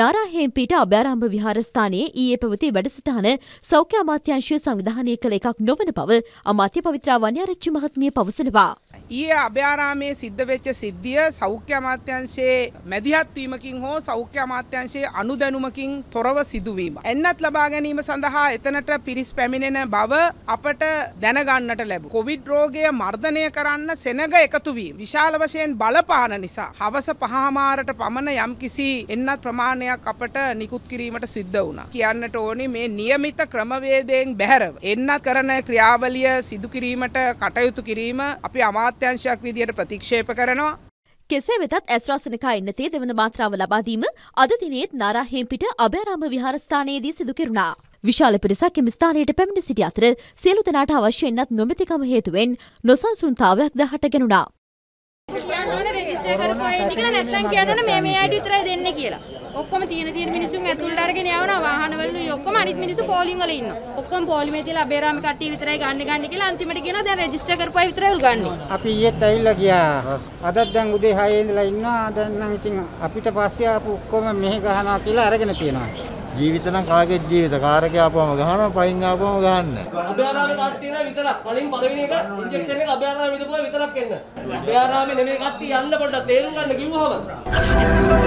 නාරාහෙම්පීට අභ්‍යාරම්භ විහාරස්ථානයේ ඊයේ පැවති වැඩසටහන සෞඛ්‍ය අමාත්‍යංශය සංවිධානය කළ එකක් නොවන බව අමාත්‍ය පවිත්‍රා වන්‍යාරච්චි මහත්මිය පවසනවා. ඊයේ අභයාරාමේ සිද්ධ වෙච්ච සිද්ධිය සෞඛ්‍ය අමාත්‍යංශයේ මැදිහත්වීමකින් හෝ සෞඛ්‍ය අමාත්‍යංශයේ අනුදැනුමකින් තොරව සිදුවීම. එන්නත් ලබා ගැනීම සඳහා එතනට පිරිස් පැමිණෙන බව අපට දැනගන්නට ලැබ. කොවිඩ් රෝගය මර්ධනය කරන්න සෙනග එකතු වීම. විශාල වශයෙන් බලපාන නිසා හවස පහමාරට පමණ යම් කිසි එන්නත් ප්‍රමාණයක් අපට නිකුත් කිරීමට සිද්ධ වුණා. කියන්නට ඕනි මේ નિયમિત ක්‍රමවේදයෙන් බැහැරව එන්නත් කරන ක්‍රියාවලිය සිදු කිරීමට කටයුතු කිරීම අපි අමා අමාත්‍යංශයක් විදියට ප්‍රතික්ෂේප කරනවා. කෙසේ වෙතත් ඇස්රාසනකා ඉන්නතේ දෙවන මාත්‍රාව ලබාදීම අද දිනේත් නාරාහෙම්පිට අභයාරාම විහාරස්ථානයේදී සිදු කෙරුණා. විශාල පිරිසක් එම ස්ථානයට පැමිණ සිටි අතර සියලු දෙනාට අවශ්‍ය වෙන්නත් නොමැතිකම හේතුවෙන් නොසන්සුන්තාවයක් ද හටගෙනුණා. කියන්න ඕන රෙජිස්ටර් කරපු අය ඉන්න කියලා නැත්නම් කියන්න ඕන මේ මේ අයිඩි විතරයි දෙන්නේ කියලා. ඔක්කොම තියෙන තියෙන මිනිස්සුන් ඇතුළට අරගෙන යවනවා වාහන වලුයි ඔක්කොම අනිත් මිනිස්සු පෝලිං වල ඉන්නවා ඔක්කොම පෝලිමේ තියලා අබේරාම කට්ටිය විතරයි ගන්න ගන්න කියලා අන්තිමට කියනවා දැන් රෙජිස්ටර් කරපුවා විතරයි ගන්න අපි ඊයේත් ඇවිල්ලා ගියා අදත් දැන් උදේ 6 ඉඳලා ඉන්නවා දැන් නම් ඉතින් අපිට පස්සේ ආපු ඔක්කොම මෙහෙ ගහනවා කියලා අරගෙන තියෙනවා ජීවිත නම් කාගේ ජීවිත කාර් එකේ ආපුවම ගහනවා පයින් ආපුවම ගහන්න. අභයාරාමේ කට්ටිය නෑ විතරක්. කලින් පළවෙනි එක ඉන්ජෙක්ෂන් එක අභයාරාමේ විතරක් එන්න. අභයාරාමේ නෙමෙයි කට්ටිය යන්න පොඩ්ඩක් තේරුම් ගන්න කිව්වහම.